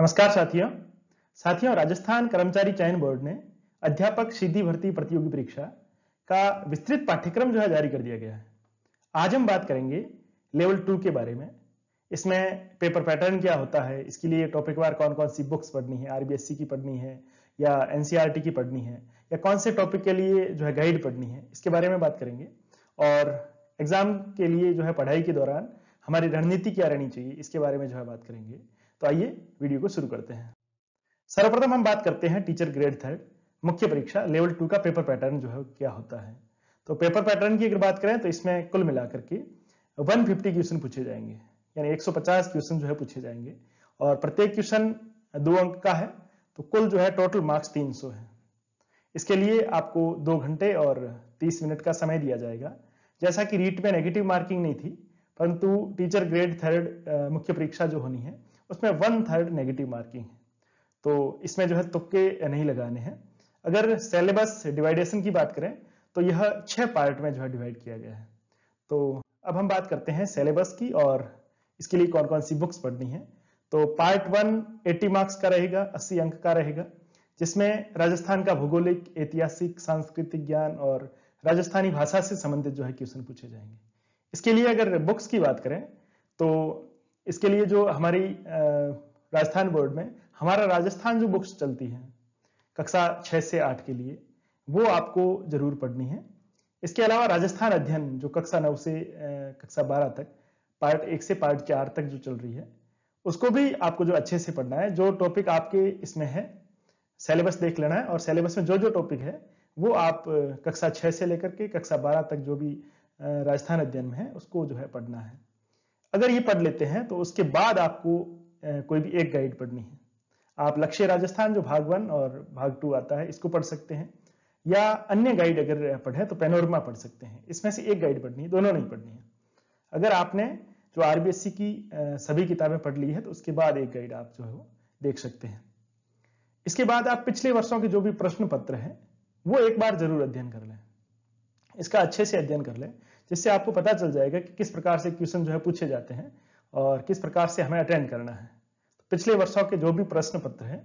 नमस्कार साथियों साथियों राजस्थान कर्मचारी चयन बोर्ड ने अध्यापक सीधी भर्ती प्रतियोगी परीक्षा का विस्तृत पाठ्यक्रम जो है जारी कर दिया गया है आज हम बात करेंगे लेवल टू के बारे में इसमें पेपर पैटर्न क्या होता है इसके लिए टॉपिक वार कौन कौन सी बुक्स पढ़नी है आरबीएससी की पढ़नी है या एनसीईआरटी की पढ़नी है या कौन से टॉपिक के लिए जो है गाइड पढ़नी है इसके बारे में बात करेंगे और एग्जाम के लिए जो है पढ़ाई के दौरान हमारी रणनीति क्या रहनी चाहिए इसके बारे में जो है बात करेंगे तो आइए वीडियो को शुरू करते हैं सर्वप्रथम हम बात करते हैं टीचर ग्रेड थर्ड मुख्य परीक्षा लेवल टू का पेपर पैटर्न जो है क्या होता है तो पेपर पैटर्न की अगर बात करें तो इसमें कुल मिलाकर के 150 क्वेश्चन पूछे जाएंगे यानी 150 क्वेश्चन जो है पूछे जाएंगे और प्रत्येक क्वेश्चन दो अंक का है तो कुल जो है टोटल मार्क्स 300 है इसके लिए आपको दो घंटे और 30 मिनट का समय दिया जाएगा जैसा कि रीट में नेगेटिव मार्किंग नहीं थी परंतु टीचर ग्रेड थर्ड मुख्य परीक्षा जो होनी है उसमें वन थर्ड नेगेटिव मार्किंग है तो इसमें जो है तुक्के नहीं लगाने हैं अगर सिलेबस डिवाइडेशन की बात करें तो यह छह पार्ट में जो है डिवाइड किया गया है तो अब हम बात करते हैं सिलेबस की और इसके लिए कौन कौन सी बुक्स पढ़नी है तो पार्ट वन 80 मार्क्स का रहेगा 80 अंक का रहेगा जिसमें राजस्थान का भूगोलिक ऐतिहासिक सांस्कृतिक ज्ञान और राजस्थानी भाषा से संबंधित जो है क्वेश्चन पूछे जाएंगे इसके लिए अगर बुक्स की बात करें तो इसके लिए जो हमारी राजस्थान बोर्ड में हमारा राजस्थान जो बुक्स चलती हैं कक्षा छः से आठ के लिए वो आपको जरूर पढ़नी है इसके अलावा राजस्थान अध्ययन जो कक्षा नौ से कक्षा बारह तक पार्ट एक से पार्ट चार तक जो चल रही है उसको भी आपको जो अच्छे से पढ़ना है जो टॉपिक आपके इसमें है सिलेबस देख लेना है और सिलेबस में जो जो टॉपिक है वो आप कक्षा छः से लेकर के कक्षा बारह तक जो भी राजस्थान अध्ययन में है उसको जो है पढ़ना है अगर ये पढ़ लेते हैं तो उसके बाद आपको कोई भी एक गाइड पढ़नी है आप लक्ष्य राजस्थान जो भाग वन और भाग टू आता है इसको पढ़ सकते हैं या अन्य गाइड अगर पढ़े तो पेनोरमा पढ़ सकते हैं इसमें से एक गाइड पढ़नी है दोनों नहीं पढ़नी है अगर आपने जो आरबीएससी की सभी किताबें पढ़ ली है तो उसके बाद एक गाइड आप जो है वो देख सकते हैं इसके बाद आप पिछले वर्षों के जो भी प्रश्न पत्र हैं वो एक बार जरूर अध्ययन कर लें इसका अच्छे से अध्ययन कर लें जिससे आपको पता चल जाएगा कि किस प्रकार से क्वेश्चन जो है पूछे जाते हैं और किस प्रकार से हमें अटेंड करना है तो पिछले वर्षों के जो भी प्रश्न पत्र हैं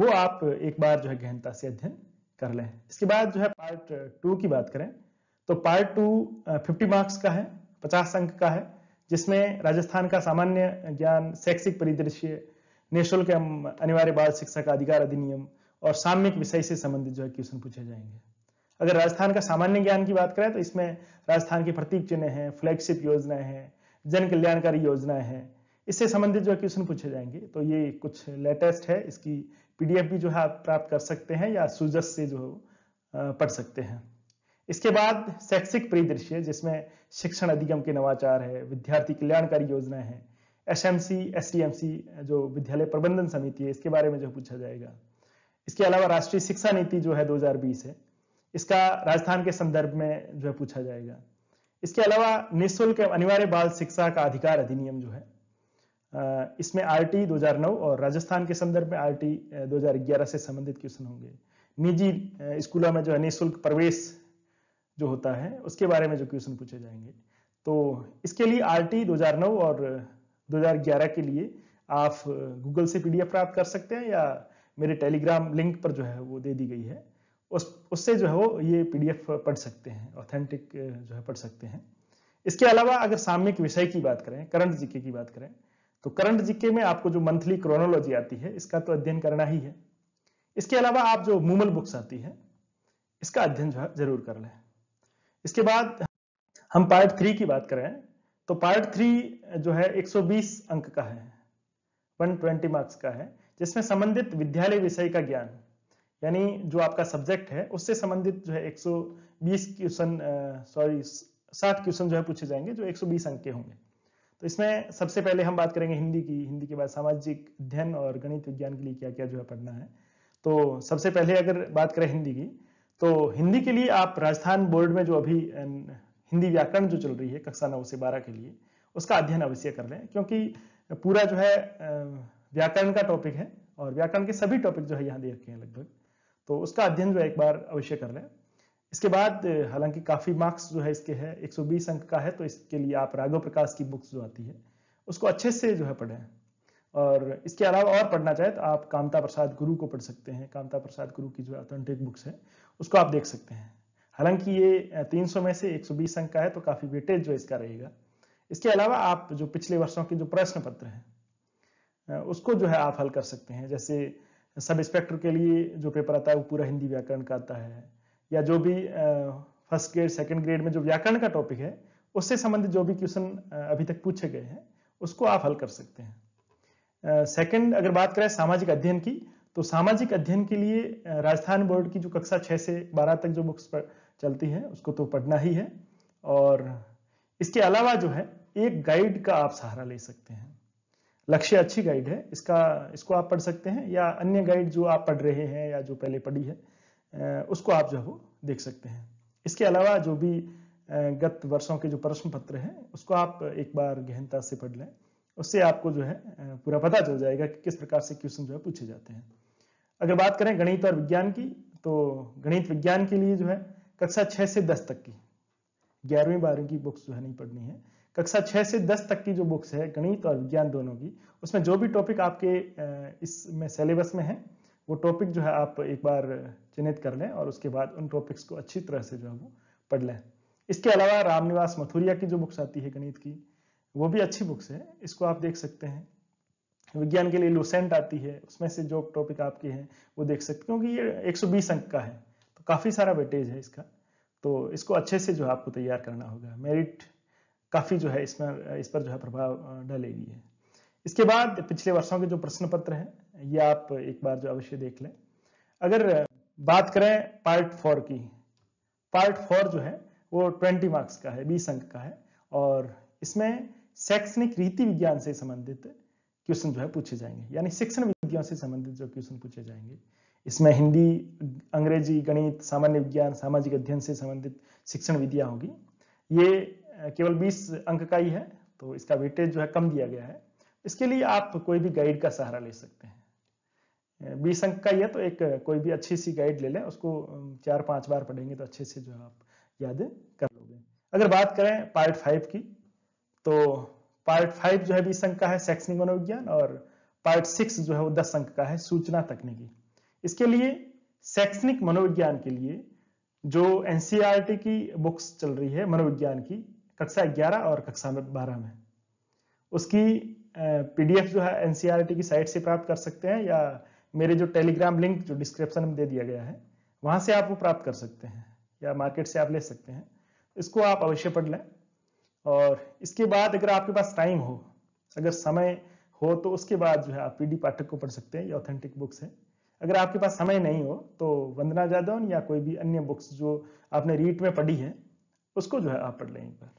वो आप एक बार जो है गहनता से अध्ययन कर लें इसके बाद जो है पार्ट टू की बात करें तो पार्ट टू फिफ्टी मार्क्स का है पचास अंक का है जिसमें राजस्थान का सामान्य ज्ञान शैक्षिक परिदृश्य निःशुल्क अनिवार्य बाल शिक्षा का अधिकार अधिनियम और साम्यिक विषय से संबंधित जो है क्वेश्चन पूछे जाएंगे अगर राजस्थान का सामान्य ज्ञान की बात करें तो इसमें राजस्थान की प्रतीक चिन्ह है फ्लैगशिप योजनाएं हैं जन कल्याणकारी योजनाएं हैं इससे संबंधित जो क्वेश्चन पूछे जाएंगे तो ये कुछ लेटेस्ट है इसकी पीडीएफ भी जो है आप प्राप्त कर सकते हैं या सूजस से जो पढ़ सकते हैं इसके बाद शैक्षिक परिदृश्य जिसमें शिक्षण अधिगम के नवाचार है विद्यार्थी कल्याणकारी योजना है एस एम जो विद्यालय प्रबंधन समिति है इसके बारे में जो पूछा जाएगा इसके अलावा राष्ट्रीय शिक्षा नीति जो है 2020 है इसका राजस्थान के संदर्भ में जो है पूछा जाएगा इसके अलावा निःशुल्क अनिवार्य बाल शिक्षा का अधिकार अधिनियम जो है इसमें आर 2009 और राजस्थान के संदर्भ में आर 2011 से संबंधित क्वेश्चन होंगे निजी स्कूलों में जो है निःशुल्क प्रवेश जो होता है उसके बारे में जो क्वेश्चन पूछे जाएंगे तो इसके लिए आर 2009 और 2011 के लिए आप गूगल से पीडीएफ प्राप्त कर सकते हैं या मेरे टेलीग्राम लिंक पर जो है वो दे दी गई है उस उससे जो है वो ये पीडीएफ पढ़ सकते हैं ऑथेंटिक जो है पढ़ सकते हैं इसके अलावा अगर सामयिक विषय की बात करें करंट जीके की बात करें तो करंट जीके में आपको जो मंथली क्रोनोलॉजी आती है इसका तो अध्ययन करना ही है इसके अलावा आप जो मूमल बुक्स आती है इसका अध्ययन जो है जरूर कर लें इसके बाद हम पार्ट थ्री की बात करें तो पार्ट थ्री जो है 120 अंक का है 120 मार्क्स का है जिसमें संबंधित विद्यालय विषय का ज्ञान यानी जो आपका सब्जेक्ट है उससे संबंधित जो है 120 क्वेश्चन सॉरी 60 क्वेश्चन जो है पूछे जाएंगे जो 120 अंक के होंगे तो इसमें सबसे पहले हम बात करेंगे हिंदी की हिंदी के बाद सामाजिक अध्ययन और गणित विज्ञान के लिए क्या क्या जो है पढ़ना है तो सबसे पहले अगर बात करें हिंदी की तो हिंदी के लिए आप राजस्थान बोर्ड में जो अभी हिंदी व्याकरण जो चल रही है कक्षा नौ से बारह के लिए उसका अध्ययन अवश्य कर लें क्योंकि पूरा जो है व्याकरण का टॉपिक है और व्याकरण के सभी टॉपिक जो है यहाँ दे रखे हैं लगभग तो उसका अध्ययन जो है एक बार अवश्य कर लें इसके बाद हालांकि काफ़ी मार्क्स जो है इसके है 120 अंक का है तो इसके लिए आप राघव प्रकाश की बुक्स जो आती है उसको अच्छे से जो है पढ़ें और इसके अलावा और पढ़ना चाहे तो आप कामता प्रसाद गुरु को पढ़ सकते हैं कामता प्रसाद गुरु की जो ऑथेंटिक बुक्स है उसको आप देख सकते हैं हालांकि ये 300 में से 120 अंक का है तो काफ़ी वेटेज जो इसका रहेगा इसके अलावा आप जो पिछले वर्षों के जो प्रश्न पत्र हैं उसको जो है आप हल कर सकते हैं जैसे सब इंस्पेक्टर के लिए जो पेपर आता है वो पूरा हिंदी व्याकरण का आता है या जो भी फर्स्ट ग्रेड सेकेंड ग्रेड में जो व्याकरण का टॉपिक है उससे संबंधित जो भी क्वेश्चन अभी तक पूछे गए हैं उसको आप हल कर सकते हैं सेकेंड अगर बात करें सामाजिक अध्ययन की तो सामाजिक अध्ययन के लिए राजस्थान बोर्ड की जो कक्षा छः से बारह तक जो बुक्स पर चलती हैं उसको तो पढ़ना ही है और इसके अलावा जो है एक गाइड का आप सहारा ले सकते हैं लक्ष्य अच्छी गाइड है इसका इसको आप पढ़ सकते हैं या अन्य गाइड जो आप पढ़ रहे हैं या जो पहले पढ़ी है उसको आप जो है वो देख सकते हैं इसके अलावा जो भी गत वर्षों के जो प्रश्न पत्र हैं उसको आप एक बार गहनता से पढ़ लें उससे आपको जो है पूरा पता चल जाएगा कि किस प्रकार से क्वेश्चन जो है पूछे जाते हैं अगर बात करें गणित और विज्ञान की तो गणित विज्ञान के लिए जो है कक्षा छः से दस तक की ग्यारहवीं बारहवीं की बुक्स जो है नहीं पढ़नी है कक्षा छः से दस तक की जो बुक्स है गणित और विज्ञान दोनों की उसमें जो भी टॉपिक आपके इसमें सिलेबस में है वो टॉपिक जो है आप एक बार चिन्हित कर लें और उसके बाद उन टॉपिक्स को अच्छी तरह से जो है वो पढ़ लें इसके अलावा रामनिवास मथुरिया की जो बुक्स आती है गणित की वो भी अच्छी बुक्स है इसको आप देख सकते हैं विज्ञान के लिए लुसेंट आती है उसमें से जो टॉपिक आपके हैं वो देख सकते हैं क्योंकि ये 120 अंक का है तो काफ़ी सारा वेटेज है इसका तो इसको अच्छे से जो है आपको तैयार करना होगा मेरिट काफ़ी जो है इसमें इस पर जो है प्रभाव डालेगी है इसके बाद पिछले वर्षों के जो प्रश्न पत्र हैं ये आप एक बार जो अवश्य देख लें अगर बात करें पार्ट फोर की पार्ट फोर जो है वो ट्वेंटी मार्क्स का है बीस अंक का है और इसमें शैक्षणिक रीति विज्ञान से संबंधित क्वेश्चन जो है पूछे जाएंगे यानी शिक्षण विधियों से संबंधित जो क्वेश्चन पूछे जाएंगे इसमें हिंदी अंग्रेजी गणित सामान्य विज्ञान सामाजिक अध्ययन से संबंधित शिक्षण विधियां होगी ये केवल 20 अंक का ही है तो इसका वेटेज जो है कम दिया गया है इसके लिए आप कोई भी गाइड का सहारा ले सकते हैं बीस अंक का ही है तो एक कोई भी अच्छी सी गाइड ले लें उसको चार पांच बार पढ़ेंगे तो अच्छे से जो है आप याद कर लोगे अगर बात करें पार्ट फाइव की तो पार्ट फाइव जो है बीस अंक का है शैक्षणिक मनोविज्ञान और पार्ट सिक्स जो है वो दस अंक का है सूचना तकनीकी इसके लिए शैक्षणिक मनोविज्ञान के लिए जो एनसीईआरटी e की बुक्स चल रही है मनोविज्ञान की कक्षा 11 और कक्षा में 12 में उसकी पीडीएफ जो है एनसीईआरटी e की साइट से प्राप्त कर सकते हैं या मेरे जो टेलीग्राम लिंक जो डिस्क्रिप्शन में दे दिया गया है वहां से आप वो प्राप्त कर सकते हैं या मार्केट से आप ले सकते हैं इसको आप अवश्य पढ़ लें और इसके बाद अगर आपके पास टाइम हो अगर समय हो तो उसके बाद जो है आप पीडी पाठक को पढ़ सकते हैं ये ऑथेंटिक बुक्स है अगर आपके पास समय नहीं हो तो वंदना जादौन या कोई भी अन्य बुक्स जो आपने रीट में पढ़ी है उसको जो है आप पढ़ लें एक बार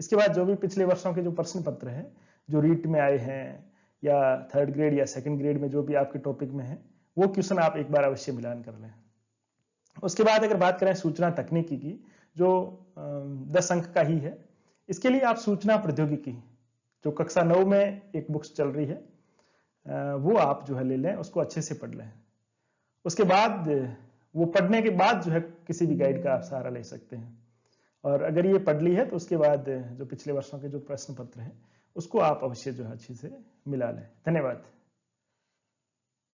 इसके बाद जो भी पिछले वर्षों के जो प्रश्न पत्र हैं जो रीट में आए हैं या थर्ड ग्रेड या सेकंड ग्रेड में जो भी आपके टॉपिक में है वो क्वेश्चन आप एक बार अवश्य मिलान कर लें उसके बाद अगर बात करें सूचना तकनीकी की जो दस अंक का ही है इसके लिए आप सूचना प्रौद्योगिकी जो कक्षा नौ में एक बुक्स चल रही है वो आप जो है ले लें उसको अच्छे से पढ़ लें उसके बाद वो पढ़ने के बाद जो है किसी भी गाइड का आप सहारा ले सकते हैं और अगर ये पढ़ ली है तो उसके बाद जो पिछले वर्षों के जो प्रश्न पत्र हैं उसको आप अवश्य जो है अच्छे से मिला लें धन्यवाद